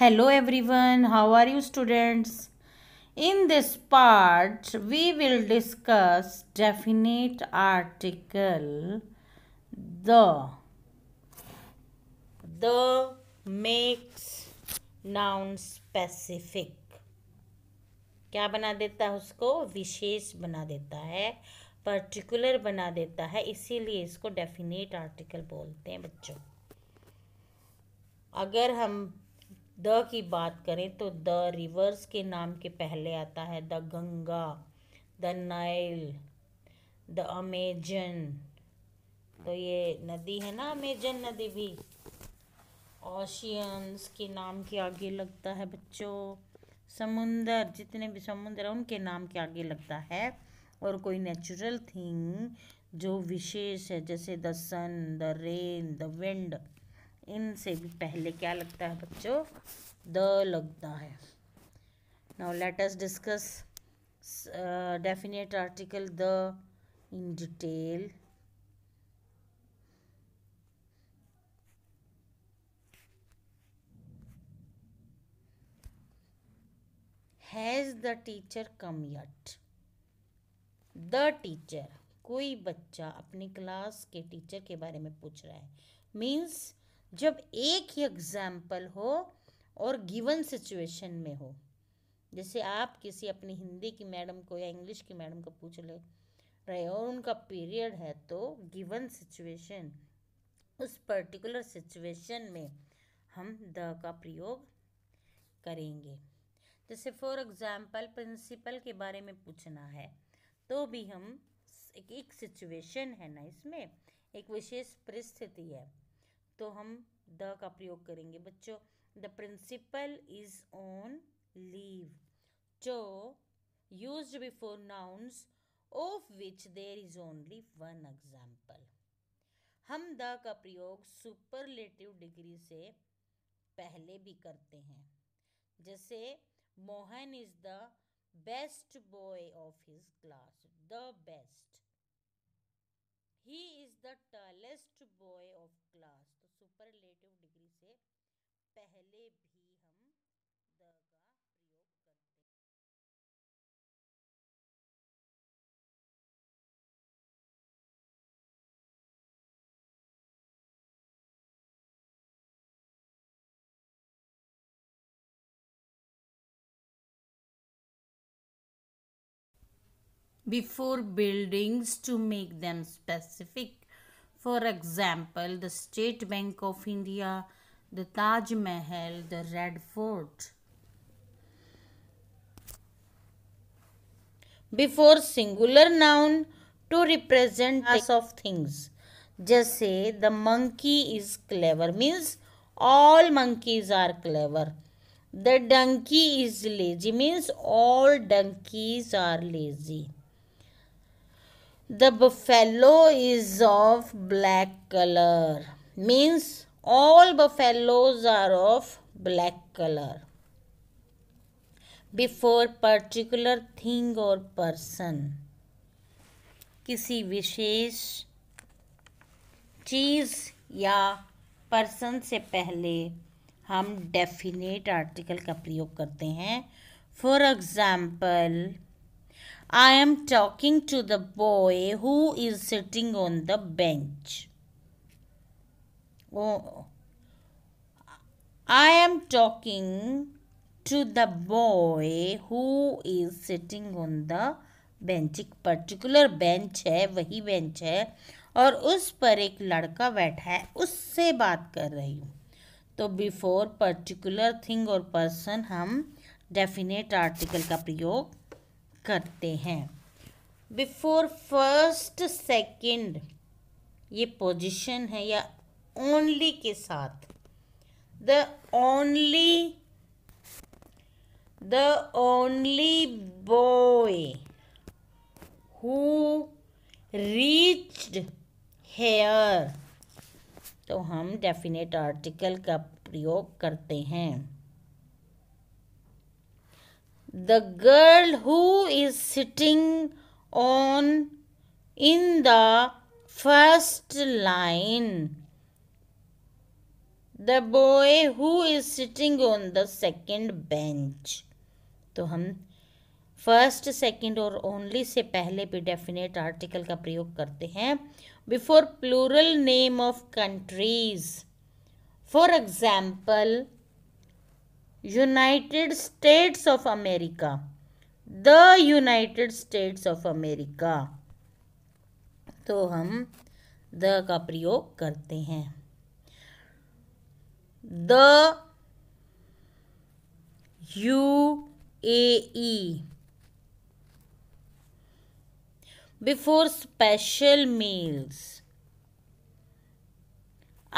hello everyone how are you students in this part we will discuss definite article the the makes noun specific क्या बना देता है उसको विशेष बना देता है पर्टिकुलर बना देता है इसीलिए इसको डेफिनेट आर्टिकल बोलते हैं बच्चों अगर हम द की बात करें तो द रिवर्स के नाम के पहले आता है the Ganga the Nile the Amazon तो ये नदी है ना अमेजन नदी भी ओशियंस के नाम के आगे लगता है बच्चों समुंदर जितने भी समुंदर हैं उनके नाम के आगे लगता है और कोई नेचुरल थिंग जो विशेष है जैसे the sun the rain the wind इनसे भी पहले क्या लगता है बच्चों द लगता है now let us discuss definite article the in detail has the teacher come yet the teacher कोई बच्चा अपनी क्लास के टीचर के बारे में पूछ रहा है मीन्स जब एक ही एग्ज़ाम्पल हो और गिवन सिचुएशन में हो जैसे आप किसी अपनी हिंदी की मैडम को या इंग्लिश की मैडम को पूछ ले रहे हो उनका पीरियड है तो गिवन सिचुएशन उस पर्टिकुलर सिचुएशन में हम द का प्रयोग करेंगे जैसे फॉर एग्ज़ाम्पल प्रिंसिपल के बारे में पूछना है तो भी हम एक, एक सिचुएशन है ना इसमें एक विशेष परिस्थिति है तो हम द का प्रयोग करेंगे बच्चों the principal is on leave so use before nouns of which there is only one example हम द का प्रयोग सुपरलेटिव डिग्री से पहले भी करते हैं जैसे Mohan is the best boy of his class the best he is the tallest boy of class superlative degree से पहले भी हम द का प्रयोग करते हैं before buildings to make them specific For example, the State Bank of India, the Taj Mahal, the Red Fort. Before singular noun to represent class of things. Just say the monkey is clever means all monkeys are clever. The donkey is lazy means all donkeys are lazy. The buffalo is of black colour means all buffaloes are of black colour before particular thing और person किसी विशेष चीज या person से पहले हम definite article का प्रयोग करते हैं for example I am talking to the boy who is sitting on the bench. Oh, I am talking to the boy who is sitting on the bench एक पर्टिकुलर बेंच है वही bench है और उस पर एक लड़का बैठा है उससे बात कर रही हूँ तो बिफोर पर्टिकुलर थिंग और पर्सन हम डेफिनेट आर्टिकल का प्रयोग करते हैं बिफोर फर्स्ट सेकंड ये पोजीशन है या ओनली के साथ the only the only boy who reached here तो हम डेफिनेट आर्टिकल का प्रयोग करते हैं the girl who is sitting on in the first line the boy who is sitting on the second bench तो हम फर्स्ट सेकेंड और only say पहले भी डेफिनेट आर्टिकल का प्रयोग करते हैं before plural name of countries for example United States of America the United States of America तो हम द का प्रयोग करते हैं the U A E special meals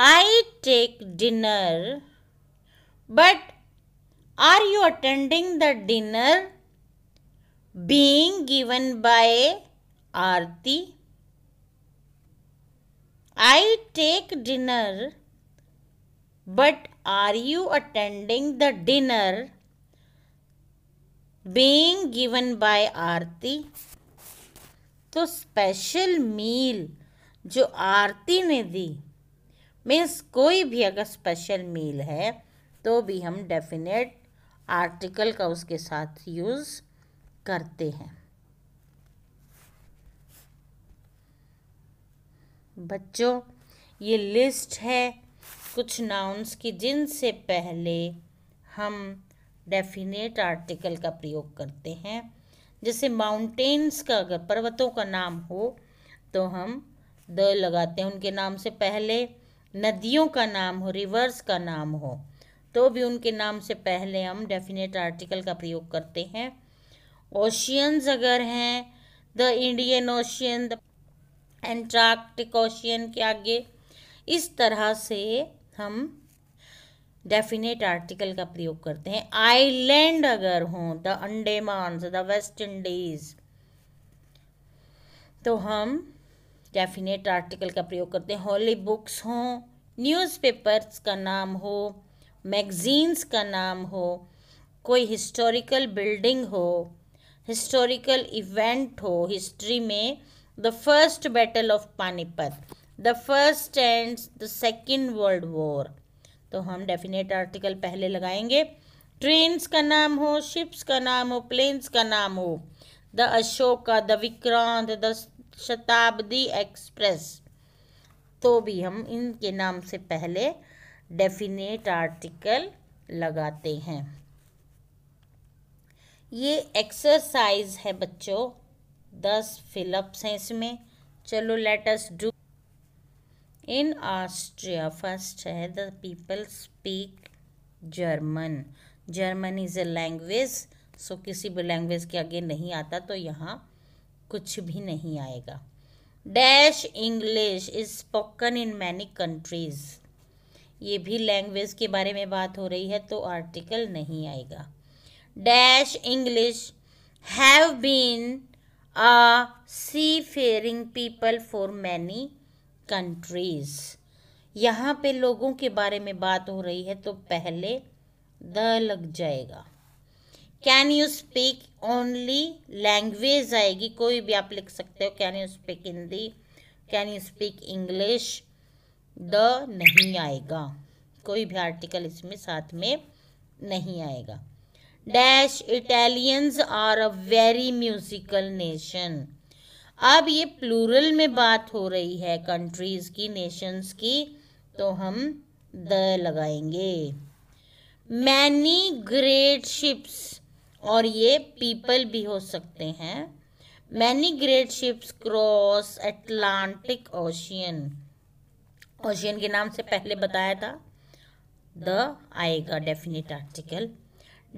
I take dinner but are you attending the dinner being given by Aarti I take dinner but are you attending the dinner being given by Aarti तो special मील जो आरती ने दी means कोई भी अगर special मील है तो भी हम डेफिनेट आर्टिकल का उसके साथ यूज़ करते हैं बच्चों ये लिस्ट है कुछ नाउन्स की जिनसे पहले हम डेफिनेट आर्टिकल का प्रयोग करते हैं जैसे माउंटेन्स का अगर पर्वतों का नाम हो तो हम द लगाते हैं उनके नाम से पहले नदियों का नाम हो रिवर्स का नाम हो तो भी उनके नाम से पहले हम डेफिनेट आर्टिकल का प्रयोग करते हैं ओशियंस अगर हैं the Indian Ocean the Antarctic Ocean के आगे इस तरह से हम डेफिनेट आर्टिकल का प्रयोग करते हैं आइलैंड अगर हों the Andaman the West Indies तो हम डेफिनेट आर्टिकल का प्रयोग करते हैं हॉली बुक्स हों न्यूज़पेपर्स का नाम हो मैगज़ीन्स का नाम हो कोई हिस्टोरिकल बिल्डिंग हो हिस्टोरिकल इवेंट हो हिस्ट्री में the first battle of Panipat the first and the second world war तो हम डेफिनेट आर्टिकल पहले लगाएंगे ट्रेन्स का नाम हो शिप्स का नाम हो प्लेन्स का नाम हो the Ashoka the Vikrant the Shatabdi Express तो भी हम इनके नाम से पहले डेफिनेट आर्टिकल लगाते हैं ये एक्सरसाइज है बच्चों दस फिलअप्स हैं इसमें चलो let us do in Austria first है the people speak German German is a language so किसी भी लैंग्वेज के आगे नहीं आता तो यहाँ कुछ भी नहीं आएगा dash English is spoken in many countries ये भी लैंग्वेज के बारे में बात हो रही है तो आर्टिकल नहीं आएगा dash English have been a seafaring people for many countries यहाँ पे लोगों के बारे में बात हो रही है तो पहले द लग जाएगा can you speak only language आएगी कोई भी आप लिख सकते हो can you speak Hindi can you speak English the नहीं आएगा कोई भी आर्टिकल इसमें साथ में नहीं आएगा dash Italians are a very musical nation अब ये प्लूरल में बात हो रही है कंट्रीज की नेशंस की तो हम द लगाएंगे मैनी ग्रेट शिप्स और ये पीपल भी हो सकते हैं many great ships cross Atlantic ocean ocean के नाम से पहले बताया था the आएगा definite article.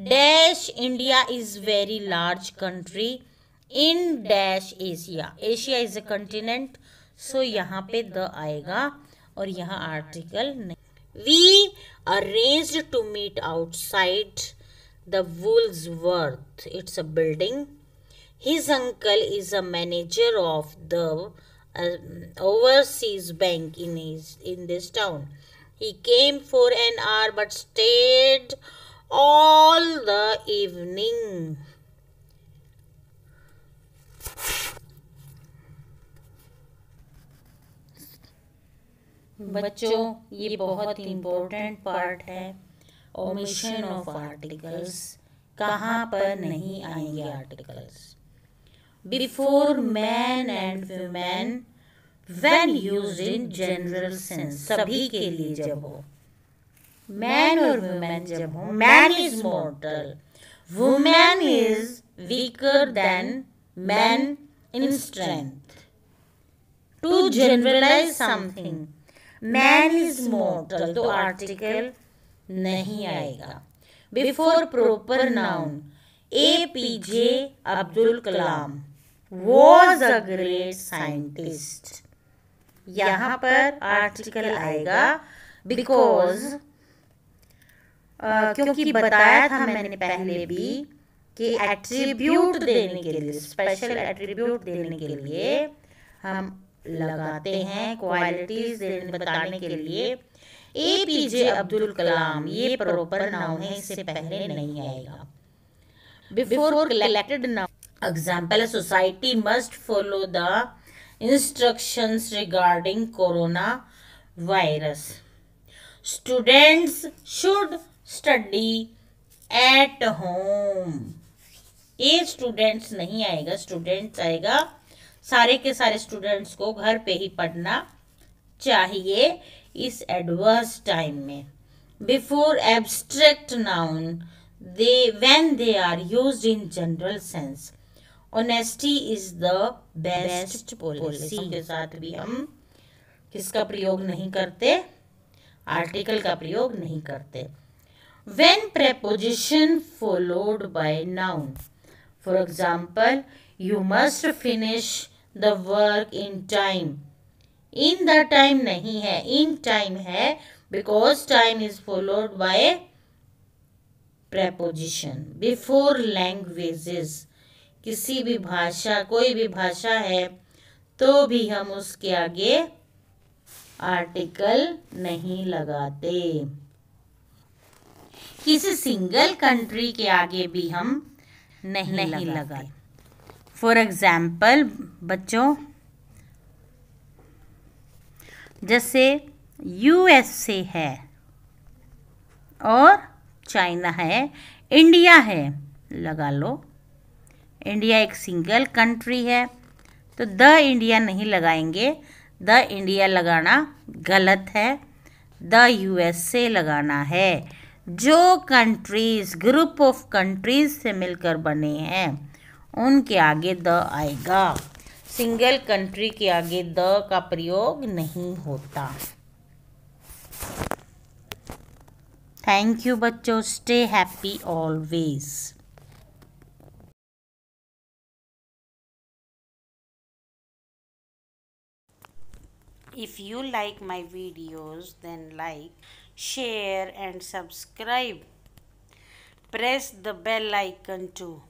Dash India is very large country in dash Asia. Asia is a continent. So यहाँ पे the आएगा और यहाँ article नहीं. We arranged to meet outside the Woolsworth. It's a building. His uncle is a manager of the uh, overseas bank in his in this town. He came for an hour but stayed all the evening. बच्चों ये बहुत important part है omission of articles कहाँ पर नहीं आएंगे articles before man and women when use in general sense सभी के लिए जब हो मैन और वुमेन जब हो man is mortal women is weaker than man in strength to generalize something man is mortal तो आर्टिकल नहीं आएगा before proper noun A P J Abdul Kalam was a great scientist यहां पर आर्टिकल आएगा बिकॉज uh, क्योंकि बताया था मैंने पहले भी कि एट्रीब्यूट देने के लिए स्पेशल एट्रीब्यूट देने के लिए हम लगाते हैं क्वालिटीज बताने के लिए ए पी जे अब्दुल कलाम ये प्रॉपर नाउन है इससे पहले नहीं आएगा before collected noun example society must follow the instructions regarding virus students should study at home ये स्टूडेंट्स नहीं आएगा स्टूडेंट्स आएगा सारे के सारे स्टूडेंट्स को घर पे ही पढ़ना चाहिए इस एडवर्स टाइम में before abstract noun they when they are used in general sense honesty is the best policy के साथ भी हम किसका प्रयोग नहीं करते आर्टिकल का प्रयोग नहीं करते when preposition followed by noun for example you must finish the work in time in the time नहीं है in time है because time is followed by preposition before languages किसी भी भाषा कोई भी भाषा है तो भी हम उसके आगे आर्टिकल नहीं लगाते किसी सिंगल कंट्री के आगे भी हम नहीं, नहीं लगाते फॉर एग्जाम्पल बच्चों जैसे यूएसए है और चाइना है इंडिया है लगा लो इंडिया एक सिंगल कंट्री है तो द इंडिया नहीं लगाएंगे द इंडिया लगाना गलत है द ए लगाना है जो कंट्रीज़ ग्रुप ऑफ कंट्रीज़ से मिलकर बने हैं उनके आगे द आएगा सिंगल कंट्री के आगे द का प्रयोग नहीं होता थैंक यू बच्चों stay happy always if you like my videos then like share and subscribe press the bell icon too